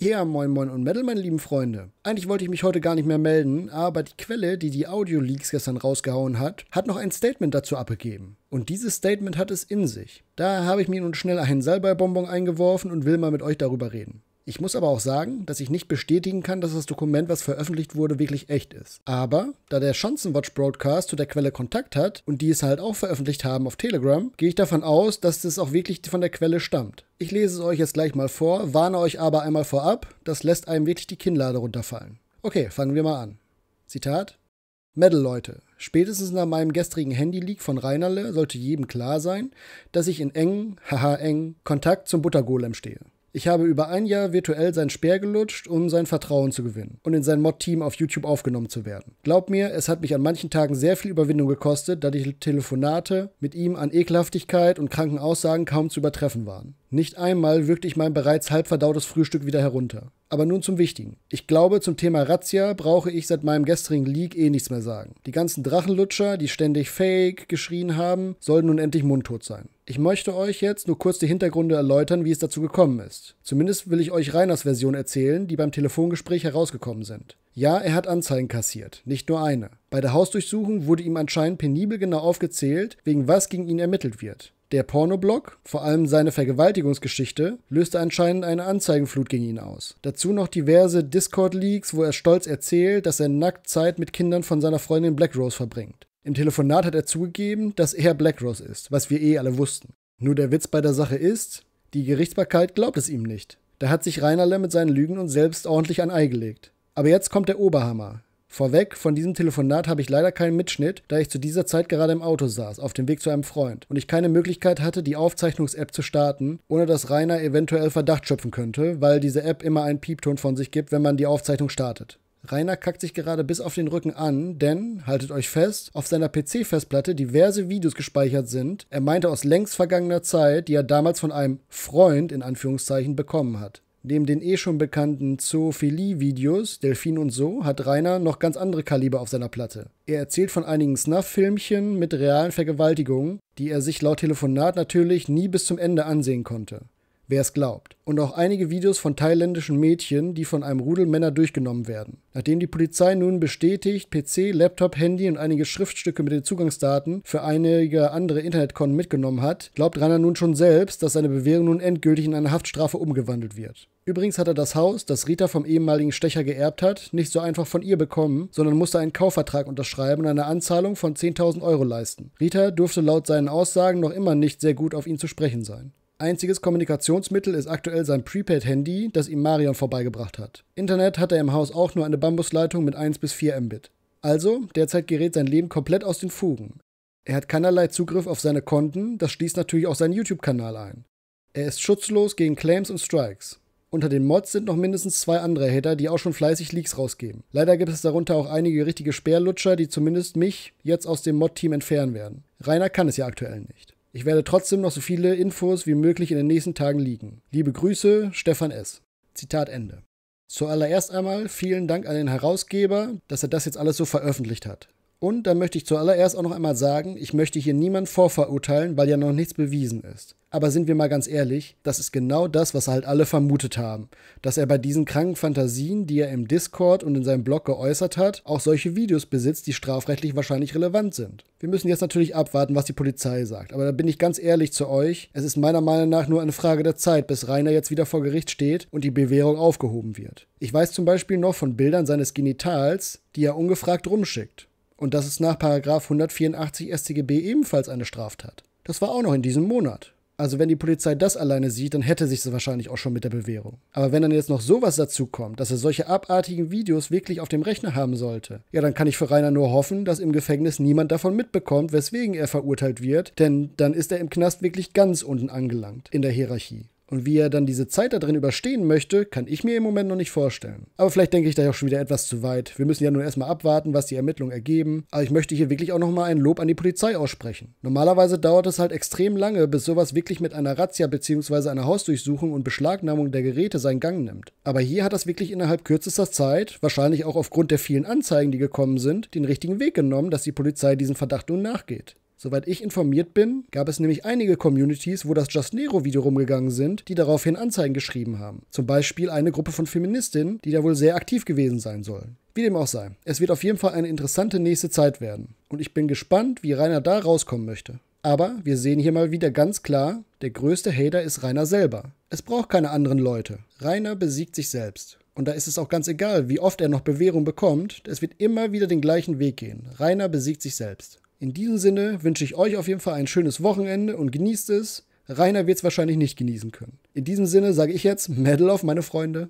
Ja, moin moin und Metal, meine lieben Freunde. Eigentlich wollte ich mich heute gar nicht mehr melden, aber die Quelle, die die Audio-Leaks gestern rausgehauen hat, hat noch ein Statement dazu abgegeben. Und dieses Statement hat es in sich. Da habe ich mir nun schnell einen Salbeibonbon eingeworfen und will mal mit euch darüber reden. Ich muss aber auch sagen, dass ich nicht bestätigen kann, dass das Dokument, was veröffentlicht wurde, wirklich echt ist. Aber da der Schanzenwatch Broadcast zu der Quelle Kontakt hat und die es halt auch veröffentlicht haben auf Telegram, gehe ich davon aus, dass das auch wirklich von der Quelle stammt. Ich lese es euch jetzt gleich mal vor, warne euch aber einmal vorab, das lässt einem wirklich die Kinnlade runterfallen. Okay, fangen wir mal an. Zitat. Metal Leute, spätestens nach meinem gestrigen Handy-Leak von Reinerle sollte jedem klar sein, dass ich in engen, haha eng, Kontakt zum Buttergolem stehe. Ich habe über ein Jahr virtuell sein Speer gelutscht, um sein Vertrauen zu gewinnen und in sein Mod-Team auf YouTube aufgenommen zu werden. Glaub mir, es hat mich an manchen Tagen sehr viel Überwindung gekostet, da die Telefonate mit ihm an Ekelhaftigkeit und kranken Aussagen kaum zu übertreffen waren. Nicht einmal wirkte ich mein bereits halb verdautes Frühstück wieder herunter. Aber nun zum Wichtigen. Ich glaube, zum Thema Razzia brauche ich seit meinem gestrigen Leak eh nichts mehr sagen. Die ganzen Drachenlutscher, die ständig Fake geschrien haben, sollen nun endlich mundtot sein. Ich möchte euch jetzt nur kurz die Hintergründe erläutern, wie es dazu gekommen ist. Zumindest will ich euch Reiners Version erzählen, die beim Telefongespräch herausgekommen sind. Ja, er hat Anzeigen kassiert, nicht nur eine. Bei der Hausdurchsuchung wurde ihm anscheinend penibel genau aufgezählt, wegen was gegen ihn ermittelt wird. Der Pornoblog, vor allem seine Vergewaltigungsgeschichte, löste anscheinend eine Anzeigenflut gegen ihn aus. Dazu noch diverse Discord-Leaks, wo er stolz erzählt, dass er nackt Zeit mit Kindern von seiner Freundin Black Rose verbringt. Im Telefonat hat er zugegeben, dass er Black Rose ist, was wir eh alle wussten. Nur der Witz bei der Sache ist, die Gerichtsbarkeit glaubt es ihm nicht. Da hat sich Reinerle mit seinen Lügen und selbst ordentlich ein Ei gelegt. Aber jetzt kommt der Oberhammer. Vorweg, von diesem Telefonat habe ich leider keinen Mitschnitt, da ich zu dieser Zeit gerade im Auto saß, auf dem Weg zu einem Freund, und ich keine Möglichkeit hatte, die Aufzeichnungs-App zu starten, ohne dass Rainer eventuell Verdacht schöpfen könnte, weil diese App immer einen Piepton von sich gibt, wenn man die Aufzeichnung startet. Rainer kackt sich gerade bis auf den Rücken an, denn, haltet euch fest, auf seiner PC-Festplatte diverse Videos gespeichert sind. Er meinte aus längst vergangener Zeit, die er damals von einem Freund in Anführungszeichen bekommen hat. Neben den eh schon bekannten Zoophilie-Videos, Delfin und so, hat Rainer noch ganz andere Kaliber auf seiner Platte. Er erzählt von einigen Snuff-Filmchen mit realen Vergewaltigungen, die er sich laut Telefonat natürlich nie bis zum Ende ansehen konnte wer es glaubt. Und auch einige Videos von thailändischen Mädchen, die von einem Rudel Männer durchgenommen werden. Nachdem die Polizei nun bestätigt, PC, Laptop, Handy und einige Schriftstücke mit den Zugangsdaten für einige andere Internetkonten mitgenommen hat, glaubt Rainer nun schon selbst, dass seine Bewährung nun endgültig in eine Haftstrafe umgewandelt wird. Übrigens hat er das Haus, das Rita vom ehemaligen Stecher geerbt hat, nicht so einfach von ihr bekommen, sondern musste einen Kaufvertrag unterschreiben und eine Anzahlung von 10.000 Euro leisten. Rita durfte laut seinen Aussagen noch immer nicht sehr gut auf ihn zu sprechen sein. Einziges Kommunikationsmittel ist aktuell sein Prepaid-Handy, das ihm Marion vorbeigebracht hat. Internet hat er im Haus auch nur eine Bambusleitung mit 1 bis 4 Mbit. Also, derzeit gerät sein Leben komplett aus den Fugen. Er hat keinerlei Zugriff auf seine Konten, das schließt natürlich auch seinen YouTube-Kanal ein. Er ist schutzlos gegen Claims und Strikes. Unter den Mods sind noch mindestens zwei andere Hater, die auch schon fleißig Leaks rausgeben. Leider gibt es darunter auch einige richtige Speerlutscher, die zumindest mich jetzt aus dem Mod-Team entfernen werden. Rainer kann es ja aktuell nicht. Ich werde trotzdem noch so viele Infos wie möglich in den nächsten Tagen liegen. Liebe Grüße, Stefan S. Zitat Ende. Zuallererst einmal vielen Dank an den Herausgeber, dass er das jetzt alles so veröffentlicht hat. Und dann möchte ich zuallererst auch noch einmal sagen, ich möchte hier niemand vorverurteilen, weil ja noch nichts bewiesen ist. Aber sind wir mal ganz ehrlich, das ist genau das, was halt alle vermutet haben. Dass er bei diesen kranken Fantasien, die er im Discord und in seinem Blog geäußert hat, auch solche Videos besitzt, die strafrechtlich wahrscheinlich relevant sind. Wir müssen jetzt natürlich abwarten, was die Polizei sagt. Aber da bin ich ganz ehrlich zu euch, es ist meiner Meinung nach nur eine Frage der Zeit, bis Rainer jetzt wieder vor Gericht steht und die Bewährung aufgehoben wird. Ich weiß zum Beispiel noch von Bildern seines Genitals, die er ungefragt rumschickt. Und das ist nach 184 StGB ebenfalls eine Straftat. Das war auch noch in diesem Monat. Also wenn die Polizei das alleine sieht, dann hätte sich sie wahrscheinlich auch schon mit der Bewährung. Aber wenn dann jetzt noch sowas dazu kommt, dass er solche abartigen Videos wirklich auf dem Rechner haben sollte, ja, dann kann ich für Rainer nur hoffen, dass im Gefängnis niemand davon mitbekommt, weswegen er verurteilt wird, denn dann ist er im Knast wirklich ganz unten angelangt in der Hierarchie. Und wie er dann diese Zeit da drin überstehen möchte, kann ich mir im Moment noch nicht vorstellen. Aber vielleicht denke ich da ja auch schon wieder etwas zu weit. Wir müssen ja nun erstmal abwarten, was die Ermittlungen ergeben. Aber ich möchte hier wirklich auch nochmal ein Lob an die Polizei aussprechen. Normalerweise dauert es halt extrem lange, bis sowas wirklich mit einer Razzia bzw. einer Hausdurchsuchung und Beschlagnahmung der Geräte seinen Gang nimmt. Aber hier hat das wirklich innerhalb kürzester Zeit, wahrscheinlich auch aufgrund der vielen Anzeigen, die gekommen sind, den richtigen Weg genommen, dass die Polizei diesen Verdacht nun nachgeht. Soweit ich informiert bin, gab es nämlich einige Communities, wo das Just Nero Video rumgegangen sind, die daraufhin Anzeigen geschrieben haben. Zum Beispiel eine Gruppe von Feministinnen, die da wohl sehr aktiv gewesen sein sollen. Wie dem auch sei, es wird auf jeden Fall eine interessante nächste Zeit werden. Und ich bin gespannt, wie Rainer da rauskommen möchte. Aber wir sehen hier mal wieder ganz klar, der größte Hater ist Rainer selber. Es braucht keine anderen Leute. Rainer besiegt sich selbst. Und da ist es auch ganz egal, wie oft er noch Bewährung bekommt, es wird immer wieder den gleichen Weg gehen. Rainer besiegt sich selbst. In diesem Sinne wünsche ich euch auf jeden Fall ein schönes Wochenende und genießt es. Rainer wird es wahrscheinlich nicht genießen können. In diesem Sinne sage ich jetzt Medal auf meine Freunde.